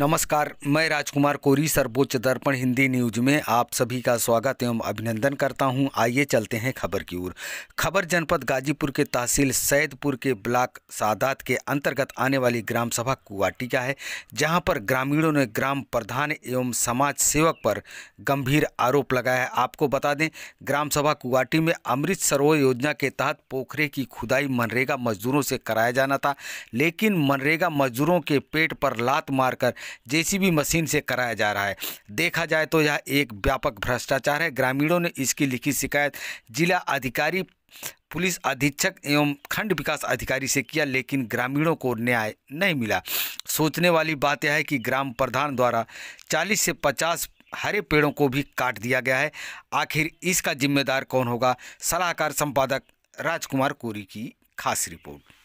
नमस्कार मैं राजकुमार कोरी सर्वोच्च दर्पण हिंदी न्यूज में आप सभी का स्वागत एवं अभिनंदन करता हूं आइए चलते हैं खबर की ओर खबर जनपद गाजीपुर के तहसील सैदपुर के ब्लॉक सादात के अंतर्गत आने वाली ग्राम सभा कुआटिका है जहां पर ग्रामीणों ने ग्राम प्रधान एवं समाज सेवक पर गंभीर आरोप लगाया है आपको बता दें ग्राम सभा कुआटी में अमृत सरोवर योजना के तहत पोखरे की खुदाई मनरेगा मजदूरों से कराया जाना था लेकिन मनरेगा मजदूरों के पेट पर लात मारकर जेसीबी मशीन से कराया जा रहा है देखा जाए तो यह एक व्यापक भ्रष्टाचार है ग्रामीणों ने इसकी लिखी शिकायत जिला अधिकारी पुलिस अधीक्षक एवं खंड विकास अधिकारी से किया लेकिन ग्रामीणों को न्याय नहीं मिला सोचने वाली बात यह है कि ग्राम प्रधान द्वारा 40 से 50 हरे पेड़ों को भी काट दिया गया है आखिर इसका जिम्मेदार कौन होगा सलाहकार संपादक राजकुमार कोरी की खास रिपोर्ट